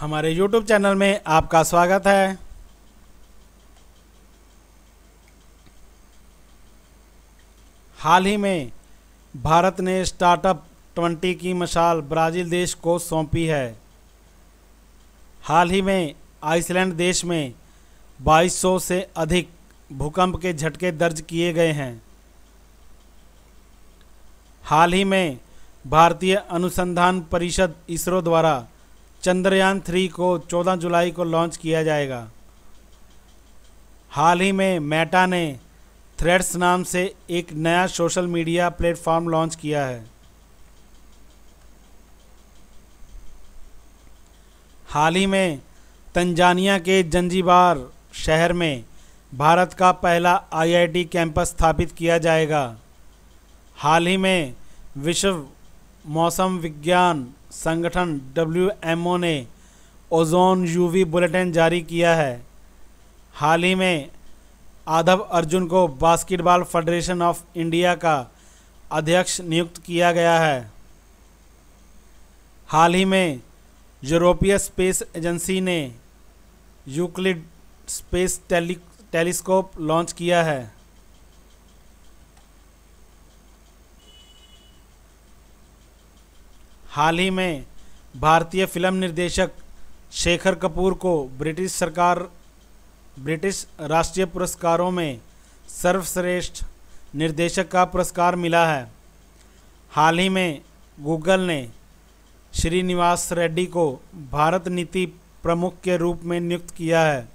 हमारे YouTube channel में आपका स्वागत है हाल ही में भारत ने स्टार्टअप 20 की मशाल ब्राज़ील देश को सौंपी है हाल ही में आइसलैंड देश में 2200 से अधिक भूकंप के झटके दर्ज किए गए हैं हाल ही में भारतीय अनुसंधान परिषद इसरो द्वारा चंद्रयान थ्री को 14 जुलाई को लॉन्च किया जाएगा हाल ही में मेटा ने थ्रेड्स नाम से एक नया सोशल मीडिया प्लेटफॉर्म लॉन्च किया है हाल ही में तंजानिया के जंजीबार शहर में भारत का पहला आईआईटी कैंपस स्थापित किया जाएगा हाल ही में विश्व मौसम विज्ञान संगठन डब्ल्यू ने ओजोन यूवी बुलेटिन जारी किया है हाल ही में आधव अर्जुन को बास्केटबॉल फेडरेशन ऑफ इंडिया का अध्यक्ष नियुक्त किया गया है हाल ही में यूरोपीय स्पेस एजेंसी ने यूक्लिड स्पेस टेलीस्कोप लॉन्च किया है हाल ही में भारतीय फिल्म निर्देशक शेखर कपूर को ब्रिटिश सरकार ब्रिटिश राष्ट्रीय पुरस्कारों में सर्वश्रेष्ठ निर्देशक का पुरस्कार मिला है हाल ही में गूगल ने श्रीनिवास रेड्डी को भारत नीति प्रमुख के रूप में नियुक्त किया है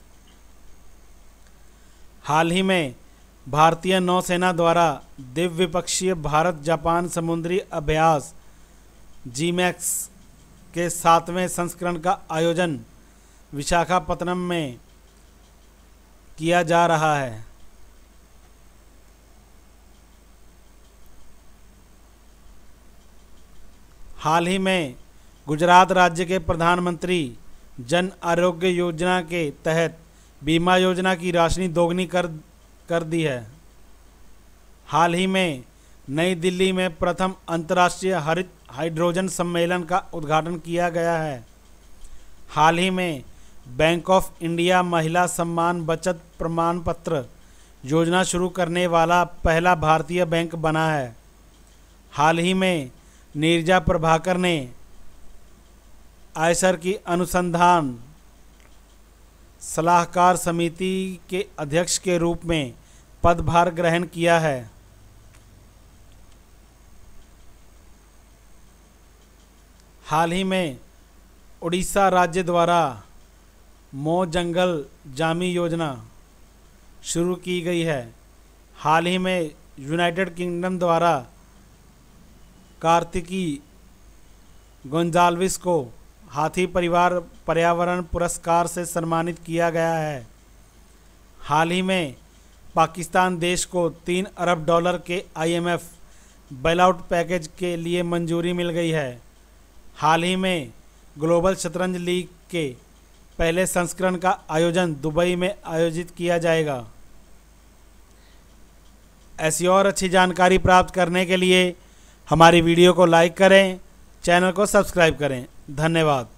हाल ही में भारतीय नौसेना द्वारा दिव्य भारत जापान समुद्री अभ्यास जी मैक्स के सातवें संस्करण का आयोजन विशाखापत्तनम में किया जा रहा है हाल ही में गुजरात राज्य के प्रधानमंत्री जन आरोग्य योजना के तहत बीमा योजना की राशि दोगुनी कर कर दी है हाल ही में नई दिल्ली में प्रथम अंतर्राष्ट्रीय हरित हाइड्रोजन सम्मेलन का उद्घाटन किया गया है हाल ही में बैंक ऑफ इंडिया महिला सम्मान बचत प्रमाण पत्र योजना शुरू करने वाला पहला भारतीय बैंक बना है हाल ही में नीरजा प्रभाकर ने आयसर की अनुसंधान सलाहकार समिति के अध्यक्ष के रूप में पदभार ग्रहण किया है हाल ही में उड़ीसा राज्य द्वारा मो जंगल जामी योजना शुरू की गई है हाल ही में यूनाइटेड किंगडम द्वारा कार्तिकी गोंजालविस को हाथी परिवार पर्यावरण पुरस्कार से सम्मानित किया गया है हाल ही में पाकिस्तान देश को तीन अरब डॉलर के आईएमएफ आउट पैकेज के लिए मंजूरी मिल गई है हाल ही में ग्लोबल शतरंज लीग के पहले संस्करण का आयोजन दुबई में आयोजित किया जाएगा ऐसी और अच्छी जानकारी प्राप्त करने के लिए हमारी वीडियो को लाइक करें चैनल को सब्सक्राइब करें धन्यवाद